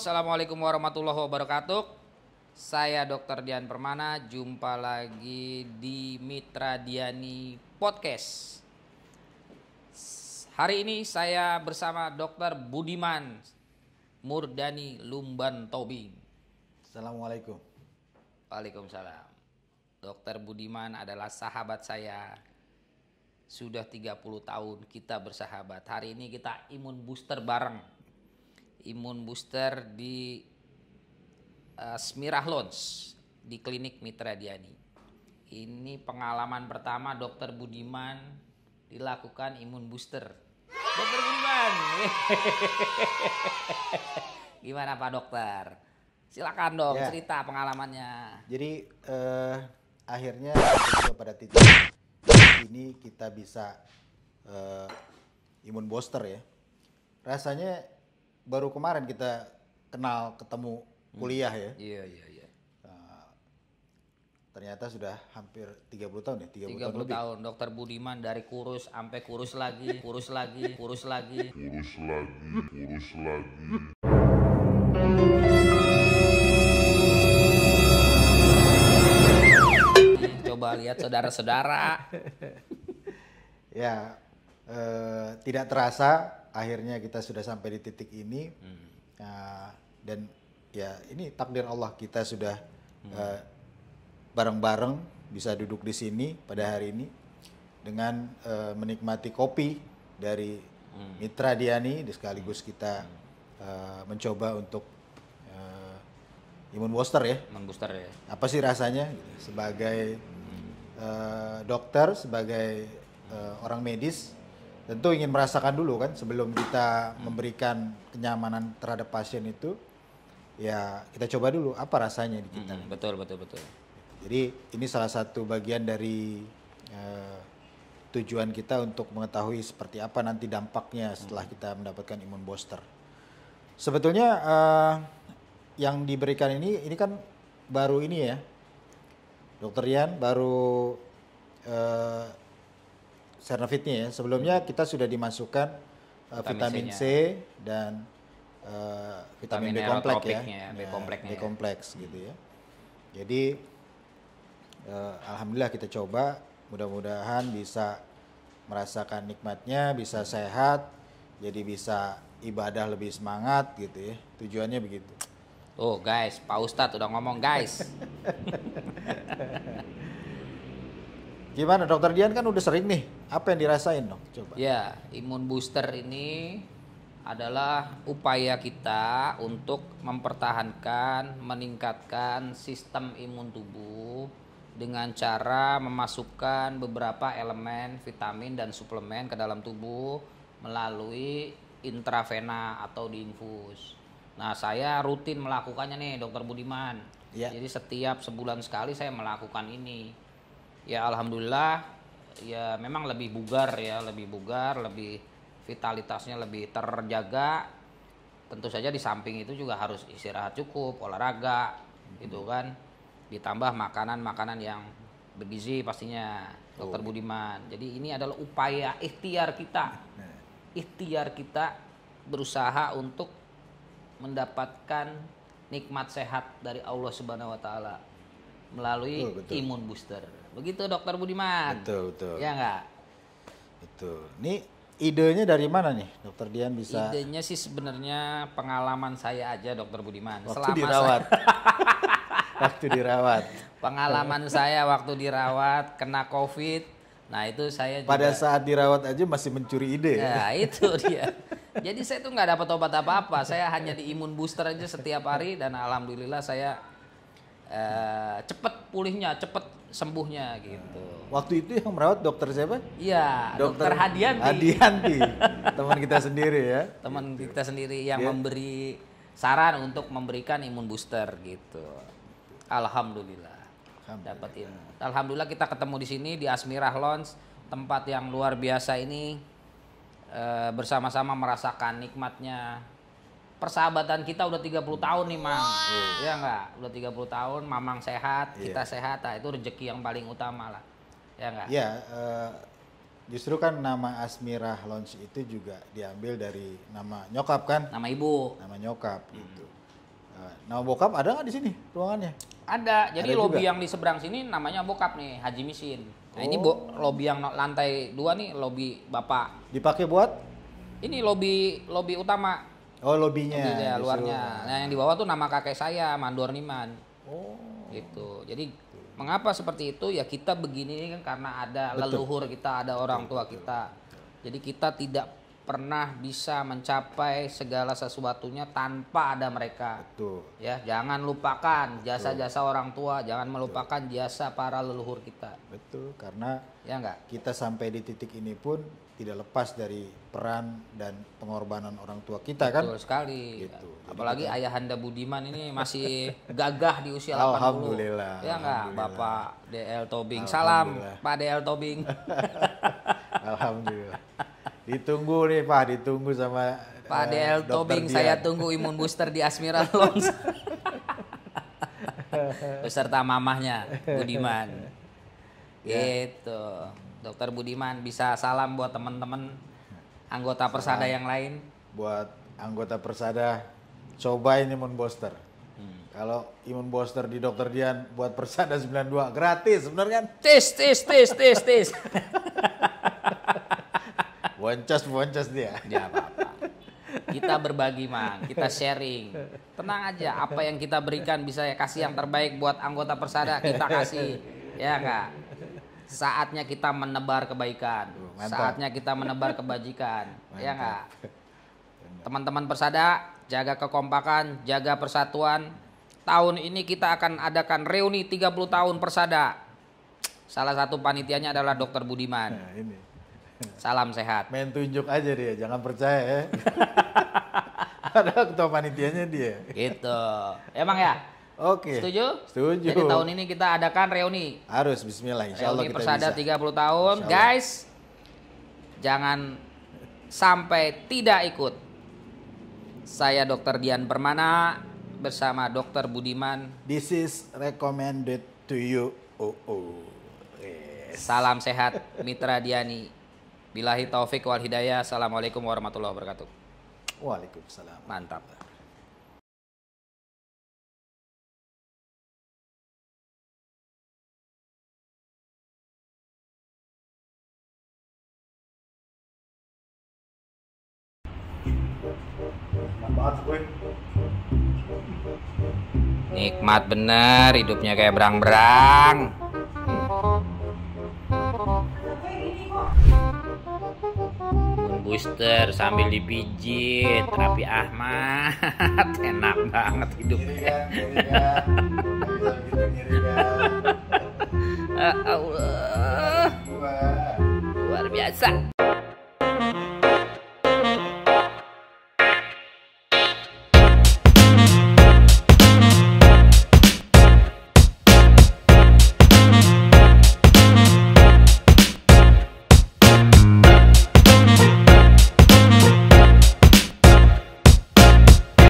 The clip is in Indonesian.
Assalamualaikum warahmatullahi wabarakatuh. Saya Dr. Dian Permana, jumpa lagi di Mitra Diani Podcast. Hari ini saya bersama Dr. Budiman Murdani Lumban Tobing. Assalamualaikum. Waalaikumsalam. Dr. Budiman adalah sahabat saya sudah 30 tahun kita bersahabat. Hari ini kita imun booster bareng imun booster di uh, Smirah Lounge di klinik Mitra Diani. Ini pengalaman pertama Dokter Budiman dilakukan imun booster. Dokter Budiman, gimana Pak Dokter? Silakan dong ya. cerita pengalamannya. Jadi uh, akhirnya juga pada titik ini kita bisa uh, imun booster ya. Rasanya baru kemarin kita kenal ketemu hmm. kuliah ya. Iya iya iya. Eh, ternyata sudah hampir 30 tahun ya, 30, 30 tahun, lebih. Dokter Budiman dari kurus sampai kurus lagi, kurus lagi, kurus lagi. Kurus lagi, kurus lagi. Coba lihat saudara-saudara. ya, eh, tidak terasa akhirnya kita sudah sampai di titik ini hmm. uh, dan ya ini takdir Allah kita sudah hmm. uh, bareng-bareng bisa duduk di sini pada hari ini dengan uh, menikmati kopi dari hmm. Mitra Diani sekaligus hmm. kita uh, mencoba untuk uh, imun booster ya. Imun booster ya. Apa sih rasanya sebagai hmm. uh, dokter, sebagai uh, orang medis tentu ingin merasakan dulu kan sebelum kita memberikan kenyamanan terhadap pasien itu ya kita coba dulu apa rasanya di kita hmm, betul betul betul jadi ini salah satu bagian dari uh, tujuan kita untuk mengetahui seperti apa nanti dampaknya setelah kita mendapatkan imun booster sebetulnya uh, yang diberikan ini ini kan baru ini ya dokter Ian baru uh, Cernovitnya ya. Sebelumnya hmm. kita sudah dimasukkan uh, vitamin, vitamin C, dan uh, vitamin, vitamin ya. B iya, ya. kompleks ya. B kompleks. B kompleks ya. gitu ya. Jadi uh, alhamdulillah kita coba mudah-mudahan bisa merasakan nikmatnya, bisa hmm. sehat, jadi bisa ibadah lebih semangat gitu ya. Tujuannya begitu. Oh guys, Pak Ustadz udah ngomong guys. Gimana dokter Dian kan udah sering nih, apa yang dirasain dong? Coba. Ya, imun booster ini adalah upaya kita untuk mempertahankan, meningkatkan sistem imun tubuh dengan cara memasukkan beberapa elemen vitamin dan suplemen ke dalam tubuh melalui intravena atau diinfus. Nah, saya rutin melakukannya nih, Dokter Budiman. Ya. Jadi setiap sebulan sekali saya melakukan ini ya alhamdulillah ya memang lebih bugar ya lebih bugar lebih vitalitasnya lebih terjaga tentu saja di samping itu juga harus istirahat cukup olahraga gitu hmm. gitu kan ditambah makanan-makanan yang bergizi pastinya dokter oh. Budiman jadi ini adalah upaya ikhtiar kita ikhtiar kita berusaha untuk mendapatkan nikmat sehat dari Allah Subhanahu wa taala melalui betul, imun booster Begitu Dokter Budiman. Betul betul. Iya enggak? Betul. Ini idenya dari mana nih, Dokter Dian bisa? Idenya sih sebenarnya pengalaman saya aja, Dokter Budiman. Waktu Selama dirawat. Saya... waktu dirawat. Pengalaman saya waktu dirawat kena COVID. Nah itu saya juga, pada saat dirawat aja masih mencuri ide. Ya nah, itu dia. Jadi saya tuh nggak dapat obat apa-apa. Saya hanya di imun booster aja setiap hari dan alhamdulillah saya eh, cepet pulihnya, cepet sembuhnya gitu. Waktu itu yang merawat dokter siapa? Iya, dokter, dokter Hadianti. Hadianti, teman kita sendiri ya. Teman gitu. kita sendiri yang yeah. memberi saran untuk memberikan imun booster gitu. Alhamdulillah. Alhamdulillah. Dapat ilmu. Alhamdulillah kita ketemu di sini di Asmirah Lounge, tempat yang luar biasa ini eh, bersama-sama merasakan nikmatnya persahabatan kita udah 30 tahun nih, Mang. Iya enggak? Udah 30 tahun, Mamang sehat, yeah. kita sehat. Nah, itu rezeki yang paling utama lah. Iya enggak? Iya, yeah, uh, justru kan nama Asmira Launch itu juga diambil dari nama nyokap kan? Nama ibu. Nama nyokap hmm. gitu. Uh, nama bokap ada nggak di sini ruangannya? Ada. Jadi ada lobby juga. yang di seberang sini namanya bokap nih, Haji Misin. Nah, oh. ini bo oh. lobby yang lantai dua nih, lobby Bapak. Dipakai buat? Ini lobby lobby utama Oh lobbynya. Lobbynya luarnya. Nah yang di bawah tuh nama kakek saya Mandor Niman. Oh. Gitu. Jadi mengapa seperti itu ya kita begini kan karena ada leluhur kita ada orang tua kita. Jadi kita tidak pernah bisa mencapai segala sesuatunya tanpa ada mereka. Betul. Ya, jangan lupakan jasa-jasa orang tua, jangan melupakan Betul. jasa para leluhur kita. Betul, karena ya enggak? Kita sampai di titik ini pun tidak lepas dari peran dan pengorbanan orang tua kita Betul kan? Betul sekali. Gitu. Apalagi kita... ayahanda Budiman ini masih gagah di usia 80. Alhamdulillah. Ya enggak, Bapak DL Tobing. Salam Pak DL Tobing. Alhamdulillah. Ditunggu nih Pak, ditunggu sama Pak uh, eh, DL Tobing, Dian. saya tunggu imun booster di Asmira Longs. Beserta mamahnya Budiman. Gitu. Dokter Budiman bisa salam buat teman-teman anggota salam Persada yang lain. Buat anggota Persada cobain imun booster. Hmm. Kalau imun booster di Dokter Dian buat Persada 92 gratis, benar kan? Tis tis tis tis tis. boncos boncos dia ya apa-apa kita berbagi mang kita sharing tenang aja apa yang kita berikan bisa ya kasih yang terbaik buat anggota persada kita kasih ya enggak saatnya kita menebar kebaikan Mantap. saatnya kita menebar kebajikan ya Mantap. ya enggak teman-teman persada jaga kekompakan jaga persatuan tahun ini kita akan adakan reuni 30 tahun persada salah satu panitianya adalah dokter Budiman nah, ini Salam sehat. Main tunjuk aja dia, jangan percaya ya. Padahal ketua panitianya dia. Gitu. Emang ya? Oke. Setuju? Setuju. Jadi tahun ini kita adakan reuni. Harus bismillah insya Allah reuni kita Persada bisa. 30 tahun. Guys, jangan sampai tidak ikut. Saya Dr. Dian Permana bersama Dr. Budiman. This is recommended to you. Oh, oh. Yes. Salam sehat Mitra Diani. Bilahi taufik wal hidayah. Assalamualaikum warahmatullahi wabarakatuh. Waalaikumsalam. Mantap. Nikmat bener hidupnya kayak berang-berang. booster sambil dipijit terapi Ahmad enak banget hidup iya, iya, iya. Ya Allah luar biasa